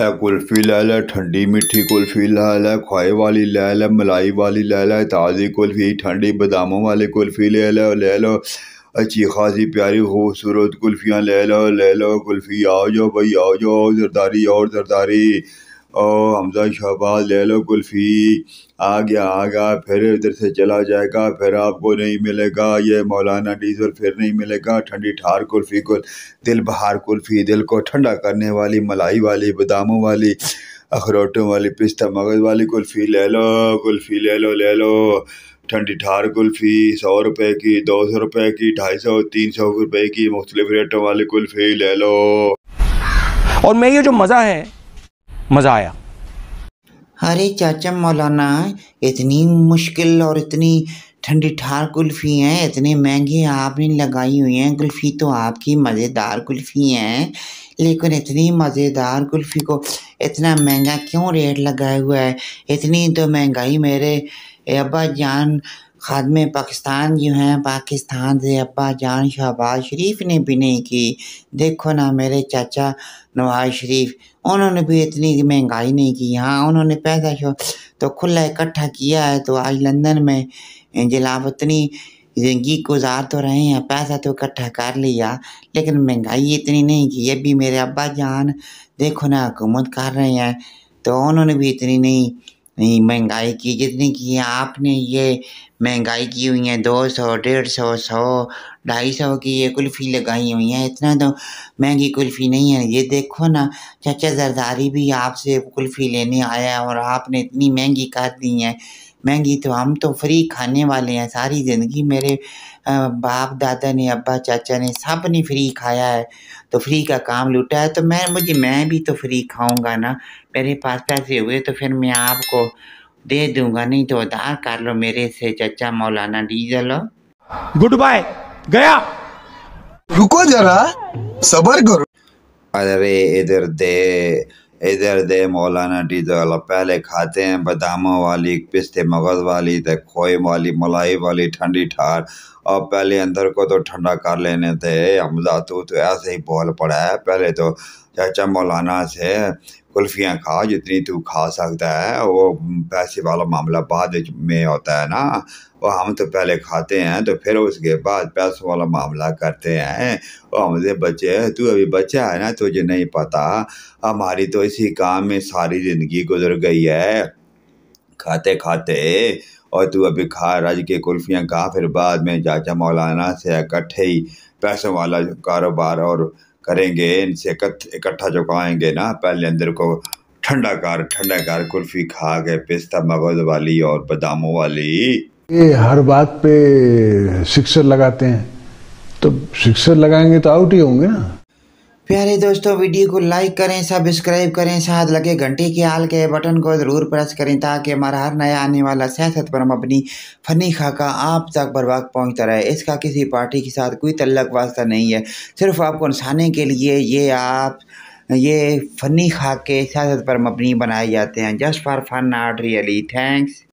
है कुल्फ़ी ले लें ठंडी मीठी कुल्फ़ी ले लें खोए वाली ले लें मलाई वाली ले लें ताज़ी कुल्फ़ी ठंडी बादामों वाली कुल्फ़ी ले लो ले लो अच्छी खासी प्यारी खूबसूरत कुल्फ़ियाँ ले लो ले लो कुल्फ़ी आओ जाओ भाई आओ जाओ जरदारी और जरदारी ओ हमजा शहबाज लो कुल्फ़ी आ गया आ गया फिर इधर से चला जाएगा फिर आपको नहीं मिलेगा ये मौलाना डीजल फिर नहीं मिलेगा ठंडी ठार कुल्फ़ी को दिल बहार कुल्फ़ी दिल को ठंडा करने वाली मलाई वाली बादामों वाली अखरोटों वाली पिस्ता मगज़ वाली कुल्फ़ी ले लो कुल्फ़ी ले लो ले लो ठंडी ठार कुल्फ़ी सौ रुपए की दो सौ रुपए की ढाई सौ तीन सौ रुपए की मुख्तलिफ रेटों वाली कुल्फ़ी ले लो और मैं ये जो मज़ा है मज़ा आया अरे चाचा मौलाना इतनी मुश्किल और इतनी ठंडी ठार कुल्फ़ी हैं इतने महंगे आपने लगाई हुई हैं कुल्फ़ी तो आपकी मज़ेदार कुल्फ़ी हैं लेकिन इतनी मज़ेदार कुल्फ़ी को इतना महंगा क्यों रेट लगाया हुआ है इतनी तो महंगाई मेरे अब्बा जान खादम पाकिस्तान जो हैं पाकिस्तान से अब्बा जान शहबाज शरीफ ने भी नहीं की देखो ना मेरे चाचा नवाज शरीफ उन्होंने भी इतनी महंगाई नहीं की हाँ उन्होंने पैसा शो तो खुला इकट्ठा किया है तो आज लंदन में जलावतनी ज़िंदगी गुजार तो रहे हैं पैसा तो इकट्ठा कर लिया लेकिन महंगाई इतनी नहीं की अभी मेरे अब्बा जान देखो ना हुकूमत कर रहे हैं तो उन्होंने भी इतनी नहीं महंगाई की जितनी की आपने ये महंगाई की हुई है दो सौ डेढ़ सौ सौ ढाई सौ की ये कुल्फ़ी लगाई हुई है इतना तो महंगी कुल्फ़ी नहीं है ये देखो ना चाचा जरदारी भी आपसे कुल्फ़ी लेने आया है और आपने इतनी महंगी कर दी है महंगी तो हम तो फ्री खाने वाले हैं सारी ज़िंदगी मेरे बाप दादा ने अब्बा चाचा ने सब ने फ्री खाया है तो फ्री का काम लूटा है तो मैं मुझे मैं भी तो फ्री खाऊंगा ना मेरे पास पैसे हुए तो फिर मैं आपको दे दूंगा नहीं तो उधार कर लो मेरे से चचा मौलाना डीजल गुड बाय गया रुको जरा सबर करो अरे इधर दे इधर दे मौलाना डीजल पहले खाते हैं बदामों वाली पिस्ते मगज वाली खोए वाली मलाई वाली ठंडी ठार अब पहले अंदर को तो ठंडा कर लेने थे हमजा तू तो ऐसे ही बोल पड़ा है पहले तो चाचा मौलाना से कुल्फियाँ खा जितनी तू खा सकता है वो पैसे वाला मामला बाद में होता है ना वो हम तो पहले खाते हैं तो फिर उसके बाद पैसों वाला मामला करते हैं वो हमसे बच्चे तू अभी बच्चा है ना तुझे नहीं पता हमारी तो इसी काम में सारी ज़िंदगी गुजर गई है खाते खाते और तू अभी खा रज के कुल्फियाँ खा फिर बाद में चाचा मौलाना से इकट्ठे ही पैसों वाला कारोबार और करेंगे इनसे इकट्ठा चुकाएंगे ना पहले अंदर को ठंडा कार ठंडा कार कुल्फी खा के पिस्ता मगज वाली और बादामों वाली ये हर बात पे सिक्सर लगाते हैं तो सिक्सर लगाएंगे तो आउट ही होंगे ना प्यारे दोस्तों वीडियो को लाइक करें सब्सक्राइब करें साथ लगे घंटे के आल के बटन को ज़रूर प्रेस करें ताकि हमारा हर नया आने वाला सियासत पर हम अपनी फनी खाका आप तक बर वक्त पहुँचता रहे इसका किसी पार्टी के साथ कोई तल्लक वास्ता नहीं है सिर्फ आपको नसाने के लिए ये आप ये फनी खाके सियासत पर मबनी बनाए जाते हैं just for fun not really thanks